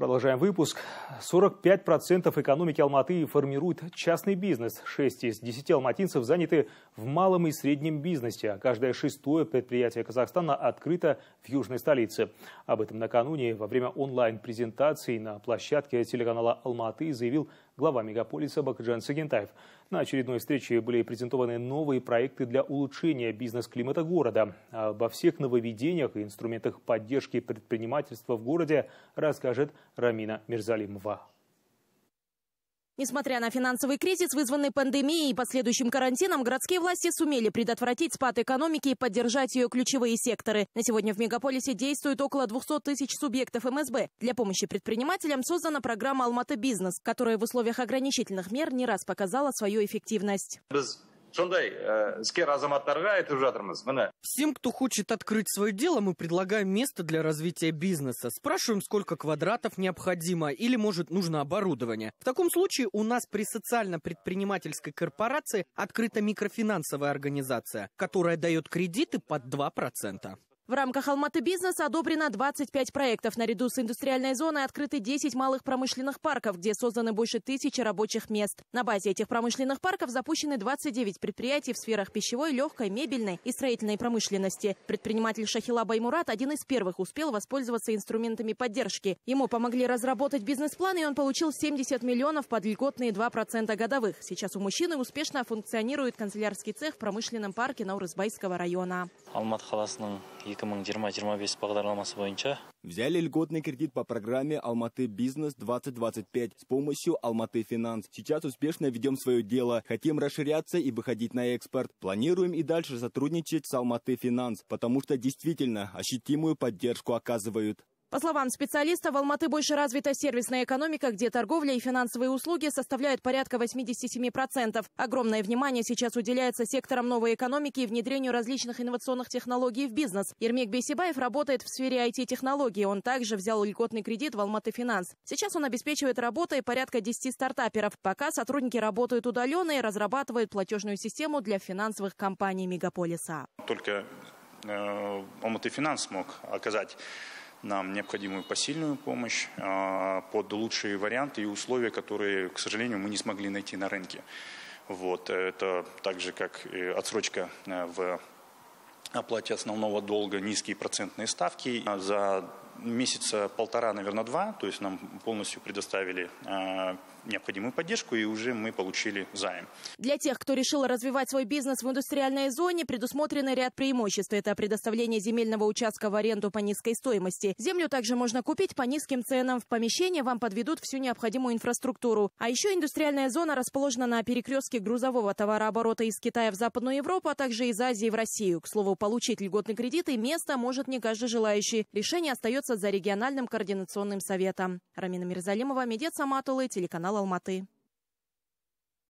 Продолжаем выпуск. 45% экономики Алматы формирует частный бизнес. 6 из 10 алматинцев заняты в малом и среднем бизнесе, а каждое шестое предприятие Казахстана открыто в южной столице. Об этом накануне во время онлайн-презентации на площадке телеканала «Алматы» заявил глава мегаполиса Бакджан Сагентаев. На очередной встрече были презентованы новые проекты для улучшения бизнес-климата города. Обо всех нововведениях и инструментах поддержки предпринимательства в городе расскажет Рамина Мирзалимова. Несмотря на финансовый кризис, вызванный пандемией и последующим карантином, городские власти сумели предотвратить спад экономики и поддержать ее ключевые секторы. На сегодня в мегаполисе действует около 200 тысяч субъектов МСБ. Для помощи предпринимателям создана программа «Алматы бизнес», которая в условиях ограничительных мер не раз показала свою эффективность сондай ә, э, іскер азаматтарға айтып жатырмыз міне всем кто хочет открыть свое дело мы предлагаем место для развития бизнеса спрашиваем сколько квадратов необходимо или может нужно оборудование в таком случае у нас при социально-предпринимательской корпорации открыта микрофинансовая организация которая дает кредиты под 2%. В рамках Алматы бизнеса одобрено 25 проектов. Наряду с индустриальной зоной открыты 10 малых промышленных парков, где созданы больше тысячи рабочих мест. На базе этих промышленных парков запущены 29 предприятий в сферах пищевой, легкой, мебельной и строительной промышленности. Предприниматель Шахила Баймурат один из первых успел воспользоваться инструментами поддержки. Ему помогли разработать бизнес-план, и он получил 70 миллионов под льготные 2% годовых. Сейчас у мужчины успешно функционирует канцелярский цех в промышленном парке Наурызбайского района. Алмат 2020-2025 бағдарламасы бойынша. Взяли льготный кредит по программе «Алматы Бизнес 2025» с помощью «Алматы Финанс». Сейчас успешно ведем свое дело, хотим расширяться и выходить на экспорт. Планируем и дальше сотрудничать с «Алматы Финанс», потому что действительно ощутимую поддержку оказывают. По словам специалиста, в Алматы больше развита сервисная экономика, где торговля и финансовые услуги составляют порядка 87%. Огромное внимание сейчас уделяется секторам новой экономики и внедрению различных инновационных технологий в бизнес. Ермек Бейсибаев работает в сфере IT-технологий. Он также взял льготный кредит в Алматы Финанс. Сейчас он обеспечивает работой порядка 10 стартаперов. Пока сотрудники работают удаленно и разрабатывают платежную систему для финансовых компаний мегаполиса. Только э, Алматы Финанс мог оказать нам необходимую посильную помощь а, под лучшие варианты и условия, которые, к сожалению, мы не смогли найти на рынке. Вот. Это так же, как отсрочка э, в оплате основного долга, низкие процентные ставки. А, за месяца полтора, наверное, два, то есть нам полностью предоставили а, необходимую поддержку, и уже мы получили займ. Для тех, кто решил развивать свой бизнес в индустриальной зоне, предусмотрены ряд преимуществ. Это предоставление земельного участка в аренду по низкой стоимости. Землю также можно купить по низким ценам. В помещение вам подведут всю необходимую инфраструктуру. А еще индустриальная зона расположена на перекрестке грузового товарооборота из Китая в Западную Европу, а также из Азии в Россию. К слову, получить льготный кредит и место может не каждый желающий. Решение остается за региональным координационным советом. Рамина Мирзалимова, Медет Саматулы, телеканал Алматы.